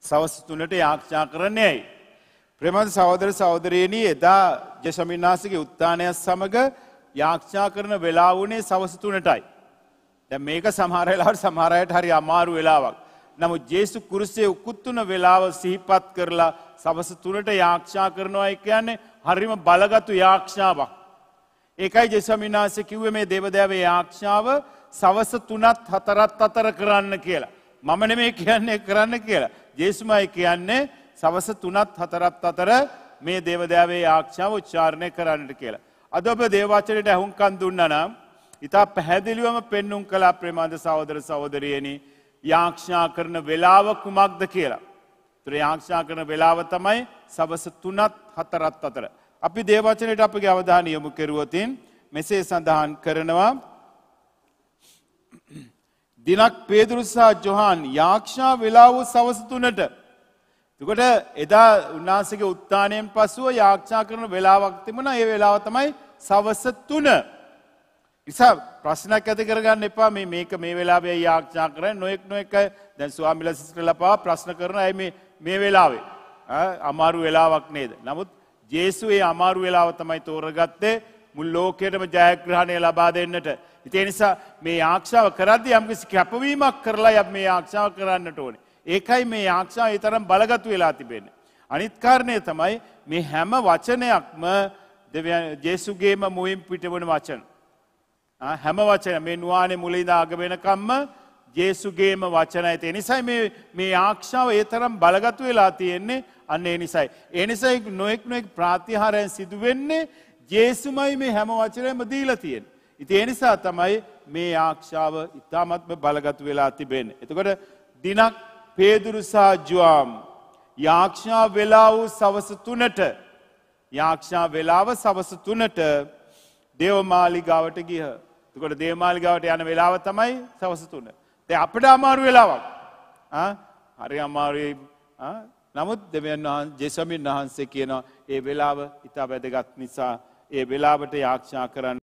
සවස් තුනට යාක්ෂා කරන්නේයි. ප්‍රමද සහෝදර සහෝදරයනී එදා ජශමින්නාසිගේ උත්තානයක් සමඟ යාක්ෂා කරන වෙලා වුණේ සවස තුනටයි. දැ මේක සමහරලාට සමහරයට හරි අමාරු වෙලාවක්. නමු ජේසු කුරුසේ උකුත්තුන වෙලාව සිහිපත් කරලා සවස තුනට යාක්ෂා කරනවා එක කියන්නේ හරිම බලගතු යාක්ෂාවක්. ඒකයි ජෙසමිනාස කිව්ව මේ දෙවදෑවේ යාක්ෂාව සවස තුනත් හතරත් අතර කරන්න කියලා. මම නෙමේ කියන්නේ කරන්න කියලා. ජේසුමයි කියන්නේ සවස තුනත් හතරත් අතර මේ දේවදෑවේ ආක්ෂාව උච්චාරණය කරන්නට කියලා. අද ඔබ දේවචනයට ඇහුම්කන් දුන්නනම් ඉතා පැහැදිලිවම පෙන්නුම් කලා ප්‍රමාද සහෝදර සහෝදරියනි යාක්ෂා කරන වෙලාව කුමක්ද කියලා. තුර යාක්ෂා කරන වෙලාව තමයි සවස තුනත් හතරත් අතර. අපි දේවචනයට අපගේ අවධානය යොමු කෙරුවතින් මෙසේ සඳහන් කරනවා දිනක් පේදුරු සහ ජොහාන් යාක්ෂා වෙලා වූ සවස තුනට. එතකොට එදා උන්වහන්සේගේ උත්ථානයෙන් පසුව යාක්ෂා කරන වෙලාවක් තිබුණා. ඒ වෙලාව තමයි සවස 3. නිසා ප්‍රශ්නයක් ඇති කරගන්න එපා මේ මේක මේ වෙලාවේ යාඥා කරන්නේ නොඑක් නොඑක දැන් ස්වාමිලා සිස්ටර්ලා පාව ප්‍රශ්න කරන අය මේ මේ වෙලාවේ අමාරු වෙලාවක් නේද නමුත් ජේසුස් ඒ අමාරු වෙලාව තමයි තෝරගත්තේ මුල් ලෝකයටම ජයග්‍රහණය ලබා දෙන්නට. ඉතිේ නිසා මේ ආක්ෂාව කරද්දි යම්කිසි කැපවීමක් කරලා ය මේ ආක්ෂාව කරන්නට ඕනේ. ඒකයි මේ ආක්ෂාව තරම් බලගතු වෙලා තිබෙන. අනිත්කාරණය තමයි මේ හැම වචනයක්ම ජෙසුගේම මුයිම් පිටවන වචන. හැම වචන මේ නවානේ මුලයිද ආගවෙනකම්ම ජේසුගේම වචන ඇති. නිසයි මේ ආක්ෂාව ඒ තරම් බලගතු වෙලා තියෙන්නේ අන්න ඒ නිසයි. එනිසයි නොෙක් නොෙක් ප්‍රාතිහාරයෙන් සිදුවෙන්නේ ජේසුමයි මේ හැම වචනයම දීලා තියෙන. ඉතින් ඒ නිසා තමයි මේ ආක්ෂාව ඉතාමත්ම බලගත් වෙලා තිබෙන්නේ. එතකොට දිනක් පේදුරු සහ ජුවාම් යාක්ෂා වෙලා වූ සවස තුනට යාක්ෂා වෙලාව සවස තුනට දේවමාලිගාවට ගියහ. එතකොට දේවමාලිගාවට යන වෙලාව තමයි සවස තුන. දැන් අපිට අමාරු වෙලාවක්. ආ හරි අමාරුයි. ආ නමුත් දෙවියන් වහන්සේ ජේසුමින් වහන්සේ කියනවා ඒ වෙලාව ඉතා වැදගත් නිසා ඒ වෙලාවට ආරක්ෂා කරන්න